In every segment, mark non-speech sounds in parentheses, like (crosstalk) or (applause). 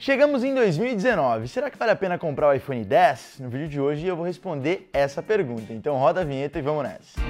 Chegamos em 2019. Será que vale a pena comprar o iPhone 10? No vídeo de hoje eu vou responder essa pergunta. Então roda a vinheta e vamos nessa.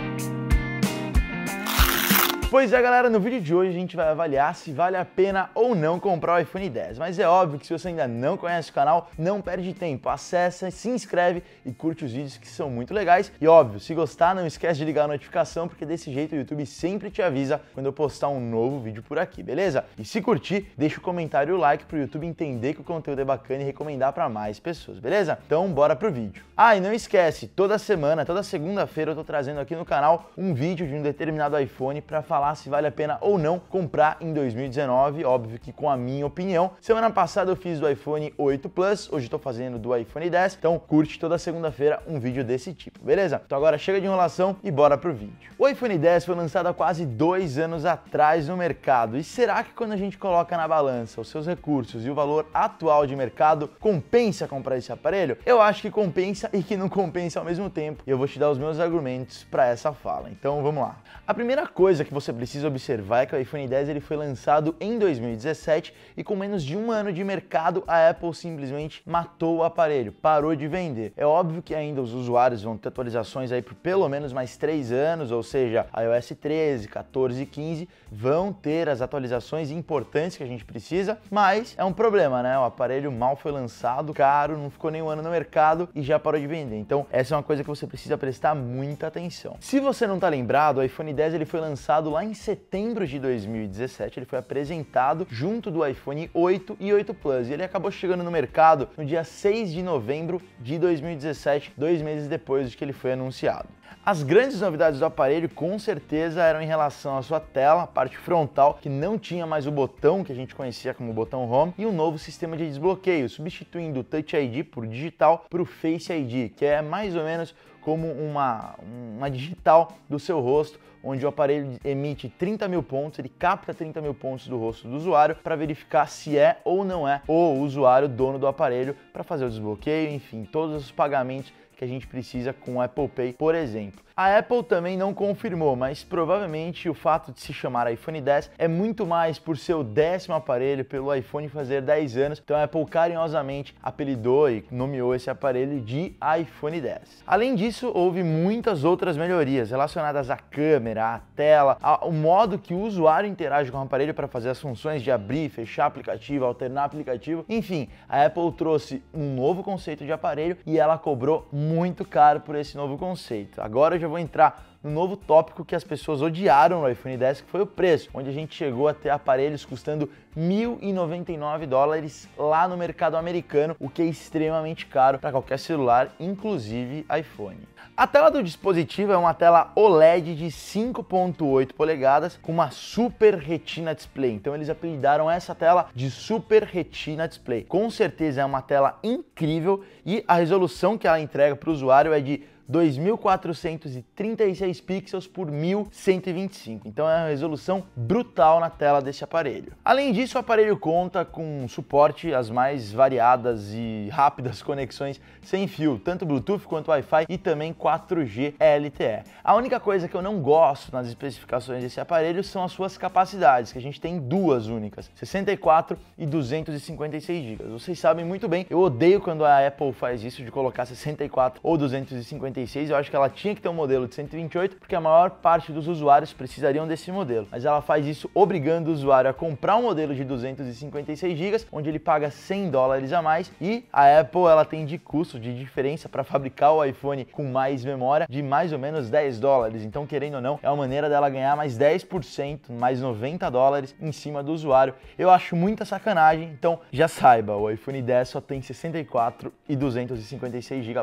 Pois é, galera, no vídeo de hoje a gente vai avaliar se vale a pena ou não comprar o iPhone 10. Mas é óbvio que se você ainda não conhece o canal, não perde tempo. Acessa, se inscreve e curte os vídeos que são muito legais. E óbvio, se gostar, não esquece de ligar a notificação, porque desse jeito o YouTube sempre te avisa quando eu postar um novo vídeo por aqui, beleza? E se curtir, deixa o comentário e o like o YouTube entender que o conteúdo é bacana e recomendar para mais pessoas, beleza? Então bora pro vídeo. Ah, e não esquece, toda semana, toda segunda-feira eu tô trazendo aqui no canal um vídeo de um determinado iPhone para falar falar se vale a pena ou não comprar em 2019, óbvio que com a minha opinião. Semana passada eu fiz do iPhone 8 Plus, hoje estou fazendo do iPhone 10, então curte toda segunda-feira um vídeo desse tipo, beleza? Então agora chega de enrolação e bora pro vídeo. O iPhone 10 foi lançado há quase dois anos atrás no mercado, e será que quando a gente coloca na balança os seus recursos e o valor atual de mercado, compensa comprar esse aparelho? Eu acho que compensa e que não compensa ao mesmo tempo. E eu vou te dar os meus argumentos para essa fala. Então vamos lá. A primeira coisa que você você precisa observar é que o iPhone 10 ele foi lançado em 2017 e com menos de um ano de mercado a Apple simplesmente matou o aparelho, parou de vender. É óbvio que ainda os usuários vão ter atualizações aí por pelo menos mais três anos, ou seja, iOS 13, 14 e 15 vão ter as atualizações importantes que a gente precisa, mas é um problema, né? O aparelho mal foi lançado, caro, não ficou nem um ano no mercado e já parou de vender. Então, essa é uma coisa que você precisa prestar muita atenção. Se você não está lembrado, o iPhone 10 ele foi lançado lá lá em setembro de 2017, ele foi apresentado junto do iPhone 8 e 8 Plus. E ele acabou chegando no mercado no dia 6 de novembro de 2017, dois meses depois de que ele foi anunciado. As grandes novidades do aparelho com certeza eram em relação à sua tela, parte frontal, que não tinha mais o botão que a gente conhecia como botão Home, e um novo sistema de desbloqueio, substituindo o Touch ID por digital para o Face ID, que é mais ou menos como uma, uma digital do seu rosto, onde o aparelho emite 30 mil pontos, ele capta 30 mil pontos do rosto do usuário para verificar se é ou não é o usuário dono do aparelho para fazer o desbloqueio, enfim, todos os pagamentos que a gente precisa com o Apple Pay, por exemplo. A Apple também não confirmou, mas provavelmente o fato de se chamar iPhone 10 é muito mais por seu décimo aparelho, pelo iPhone fazer 10 anos. Então a Apple carinhosamente apelidou e nomeou esse aparelho de iPhone 10. Além disso, houve muitas outras melhorias relacionadas à câmera, à tela, ao modo que o usuário interage com o aparelho para fazer as funções de abrir, fechar aplicativo, alternar aplicativo. Enfim, a Apple trouxe um novo conceito de aparelho e ela cobrou muito caro por esse novo conceito. Agora eu já vou entrar no novo tópico que as pessoas odiaram no iPhone 10, que foi o preço, onde a gente chegou a ter aparelhos custando 1.099 dólares lá no mercado americano, o que é extremamente caro para qualquer celular, inclusive iPhone. A tela do dispositivo é uma tela OLED de 5.8 polegadas com uma Super Retina Display. Então eles apelidaram essa tela de Super Retina Display. Com certeza é uma tela incrível e a resolução que ela entrega para o usuário é de 2436 pixels por 1125. Então é uma resolução brutal na tela desse aparelho. Além disso, o aparelho conta com suporte às mais variadas e rápidas (laughs) conexões sem fio, tanto Bluetooth quanto Wi-Fi e também 4G LTE. A única coisa que eu não gosto nas especificações desse aparelho são as suas capacidades, que a gente tem duas únicas, 64 e 256 GB. Vocês sabem muito bem, eu odeio quando a Apple faz isso de colocar 64 ou 256 eu acho que ela tinha que ter um modelo de 128, porque a maior parte dos usuários precisariam desse modelo. Mas ela faz isso obrigando o usuário a comprar um modelo de 256 GB, onde ele paga 100 dólares a mais, e a Apple ela tem de custo, de diferença para fabricar o iPhone com mais memória, de mais ou menos 10 dólares. Então, querendo ou não, é uma maneira dela ganhar mais 10%, mais 90 dólares em cima do usuário. Eu acho muita sacanagem, então já saiba, o iPhone 10 só tem 64 e 256 GB.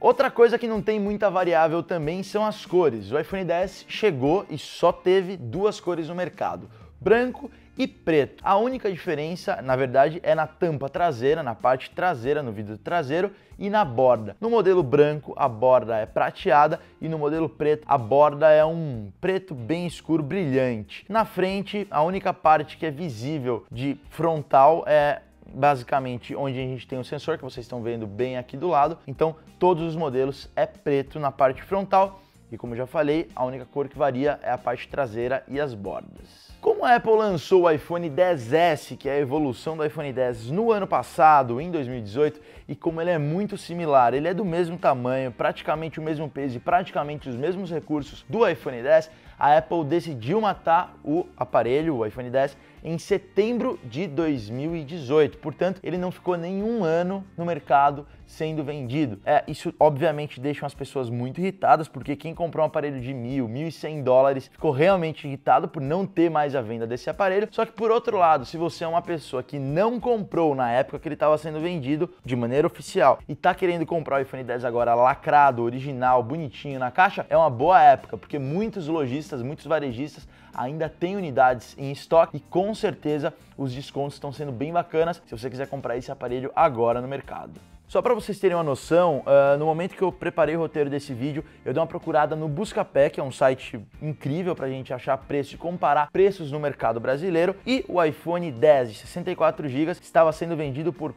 Outra coisa que não tem muita variável também são as cores. O iPhone 10 chegou e só teve duas cores no mercado, branco e preto. A única diferença, na verdade, é na tampa traseira, na parte traseira, no vidro traseiro e na borda. No modelo branco, a borda é prateada e no modelo preto, a borda é um preto bem escuro brilhante. Na frente, a única parte que é visível de frontal é basicamente onde a gente tem o sensor, que vocês estão vendo bem aqui do lado. Então, todos os modelos é preto na parte frontal e, como já falei, a única cor que varia é a parte traseira e as bordas. Como a Apple lançou o iPhone 10S, que é a evolução do iPhone 10 no ano passado, em 2018, e como ele é muito similar, ele é do mesmo tamanho, praticamente o mesmo peso e praticamente os mesmos recursos do iPhone 10, a Apple decidiu matar o aparelho, o iPhone 10, em setembro de 2018. Portanto, ele não ficou nenhum ano no mercado sendo vendido. É, isso obviamente deixa as pessoas muito irritadas, porque quem comprou um aparelho de mil, mil e cem dólares ficou realmente irritado por não ter mais a venda desse aparelho. Só que por outro lado, se você é uma pessoa que não comprou na época que ele estava sendo vendido de maneira oficial e está querendo comprar o iPhone 10 agora lacrado, original, bonitinho na caixa, é uma boa época, porque muitos lojistas, muitos varejistas ainda têm unidades em estoque e com certeza os descontos estão sendo bem bacanas se você quiser comprar esse aparelho agora no mercado. Só para vocês terem uma noção, uh, no momento que eu preparei o roteiro desse vídeo, eu dei uma procurada no Buscapé, que é um site incrível para a gente achar preço e comparar preços no mercado brasileiro, e o iPhone 10 de 64 GB estava sendo vendido por R$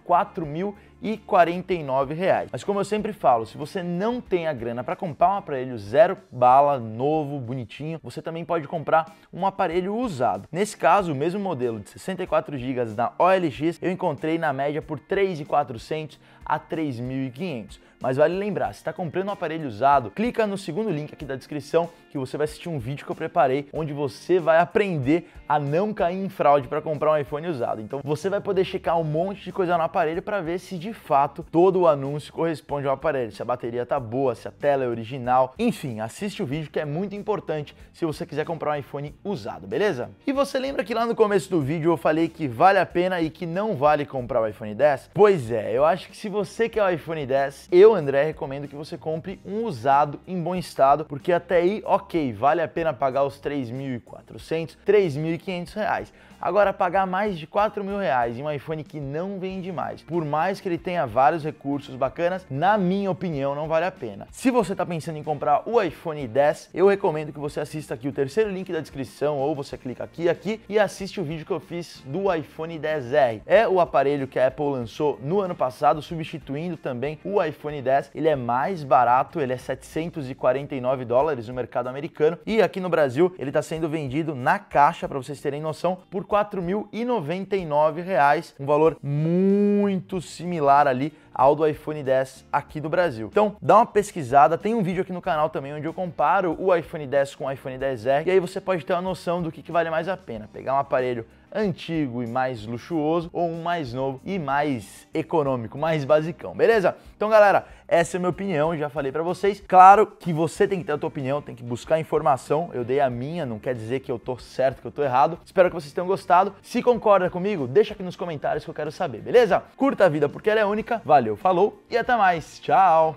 4.049. Mas como eu sempre falo, se você não tem a grana para comprar um aparelho zero bala, novo, bonitinho, você também pode comprar um aparelho usado. Nesse caso, o mesmo modelo de 64 GB da OLX, eu encontrei na média por R$ 3.400 a 3.500. Mas vale lembrar, se está comprando um aparelho usado, clica no segundo link aqui da descrição que você vai assistir um vídeo que eu preparei onde você vai aprender a não cair em fraude para comprar um iPhone usado. Então você vai poder checar um monte de coisa no aparelho para ver se de fato todo o anúncio corresponde ao aparelho, se a bateria tá boa, se a tela é original. Enfim, assiste o vídeo que é muito importante se você quiser comprar um iPhone usado, beleza? E você lembra que lá no começo do vídeo eu falei que vale a pena e que não vale comprar o iPhone 10? Pois é, eu acho que se você você quer o iPhone 10, eu, André, recomendo que você compre um usado em bom estado, porque até aí, ok, vale a pena pagar os 3.400, 3.500 reais. Agora, pagar mais de 4 mil reais em um iPhone que não vende mais, por mais que ele tenha vários recursos bacanas, na minha opinião, não vale a pena. Se você está pensando em comprar o iPhone 10, eu recomendo que você assista aqui o terceiro link da descrição, ou você clica aqui, aqui e assiste o vídeo que eu fiz do iPhone 10R. É o aparelho que a Apple lançou no ano passado, substituindo substituindo também o iPhone 10. Ele é mais barato, ele é 749 dólares no mercado americano e aqui no Brasil ele está sendo vendido na caixa, para vocês terem noção, por R$ 4.099, reais, um valor muito similar ali ao do iPhone 10 aqui do Brasil. Então, dá uma pesquisada, tem um vídeo aqui no canal também onde eu comparo o iPhone 10 com o iPhone 10R e aí você pode ter uma noção do que, que vale mais a pena, pegar um aparelho antigo e mais luxuoso ou um mais novo e mais econômico, mais basicão, beleza? Então, galera, essa é a minha opinião, já falei para vocês. Claro que você tem que ter a tua opinião, tem que buscar informação. Eu dei a minha, não quer dizer que eu tô certo, que eu tô errado. Espero que vocês tenham gostado. Se concorda comigo, deixa aqui nos comentários que eu quero saber, beleza? Curta a vida porque ela é única. Valeu, falou e até mais. Tchau.